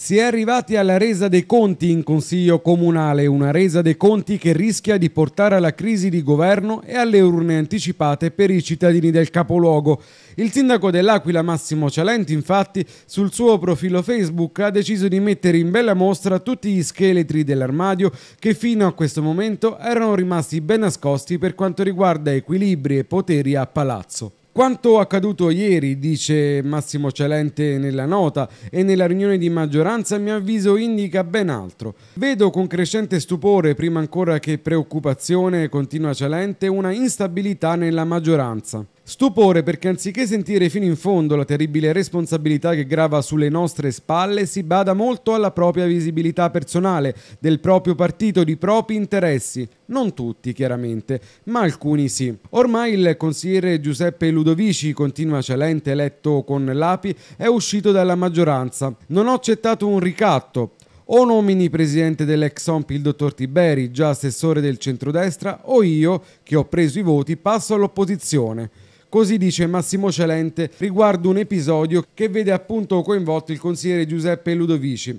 Si è arrivati alla resa dei conti in Consiglio Comunale, una resa dei conti che rischia di portare alla crisi di governo e alle urne anticipate per i cittadini del capoluogo. Il sindaco dell'Aquila Massimo Cialenti infatti sul suo profilo Facebook ha deciso di mettere in bella mostra tutti gli scheletri dell'armadio che fino a questo momento erano rimasti ben nascosti per quanto riguarda equilibri e poteri a palazzo. Quanto accaduto ieri, dice Massimo Celente nella nota e nella riunione di maggioranza, a mio avviso indica ben altro. Vedo con crescente stupore, prima ancora che preoccupazione, continua Celente, una instabilità nella maggioranza. Stupore perché anziché sentire fino in fondo la terribile responsabilità che grava sulle nostre spalle, si bada molto alla propria visibilità personale, del proprio partito, di propri interessi. Non tutti, chiaramente, ma alcuni sì. Ormai il consigliere Giuseppe Ludovici, continua Celente eletto con l'API, è uscito dalla maggioranza. Non ho accettato un ricatto, o nomini presidente dell'ex-OMP il dottor Tiberi, già assessore del centrodestra, o io, che ho preso i voti, passo all'opposizione. Così dice Massimo Celente riguardo un episodio che vede appunto coinvolto il consigliere Giuseppe Ludovici.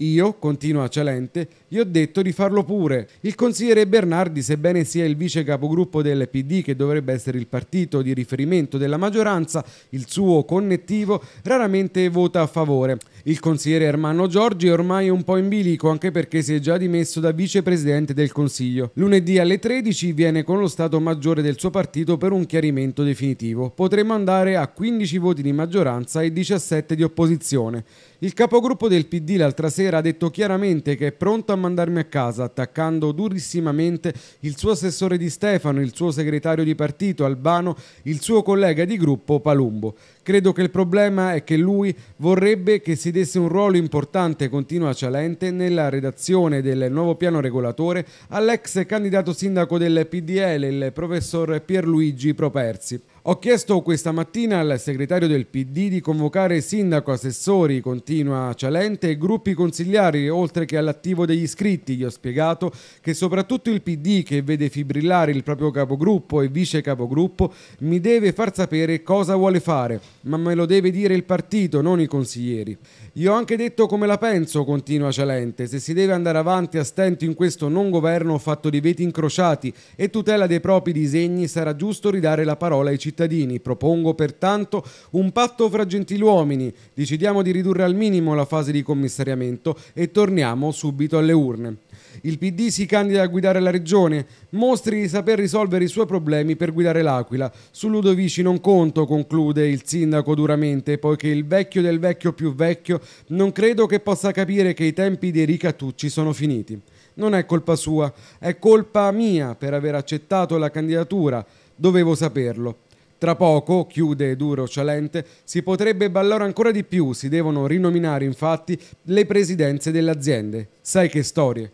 Io, continua Celente, gli ho detto di farlo pure. Il consigliere Bernardi, sebbene sia il vice capogruppo del PD, che dovrebbe essere il partito di riferimento della maggioranza, il suo connettivo, raramente vota a favore. Il consigliere Ermanno Giorgi è ormai un po' in bilico, anche perché si è già dimesso da vicepresidente del Consiglio. Lunedì alle 13 viene con lo Stato Maggiore del suo partito per un chiarimento definitivo. Potremmo andare a 15 voti di maggioranza e 17 di opposizione. Il capogruppo del PD l'altra sera sera ha detto chiaramente che è pronto a mandarmi a casa, attaccando durissimamente il suo assessore Di Stefano, il suo segretario di partito Albano, il suo collega di gruppo Palumbo. Credo che il problema è che lui vorrebbe che si desse un ruolo importante, continua Cialente, nella redazione del nuovo piano regolatore all'ex candidato sindaco del PDL, il professor Pierluigi Properzi. Ho chiesto questa mattina al segretario del PD di convocare sindaco, assessori, continua Cialente, e gruppi consigliari, oltre che all'attivo degli iscritti. Gli ho spiegato che soprattutto il PD, che vede fibrillare il proprio capogruppo e vice capogruppo, mi deve far sapere cosa vuole fare, ma me lo deve dire il partito, non i consiglieri. Gli ho anche detto come la penso, continua Cialente, se si deve andare avanti a stento in questo non governo fatto di veti incrociati e tutela dei propri disegni, sarà giusto ridare la parola ai cittadini cittadini. Propongo pertanto un patto fra gentiluomini. Decidiamo di ridurre al minimo la fase di commissariamento e torniamo subito alle urne. Il PD si candida a guidare la regione, mostri di saper risolvere i suoi problemi per guidare l'Aquila. Su Ludovici non conto, conclude il sindaco duramente, poiché il vecchio del vecchio più vecchio non credo che possa capire che i tempi di Erika Tucci sono finiti. Non è colpa sua, è colpa mia per aver accettato la candidatura. Dovevo saperlo. Tra poco, chiude Duro Cialente, si potrebbe ballare ancora di più, si devono rinominare infatti le presidenze delle aziende. Sai che storie.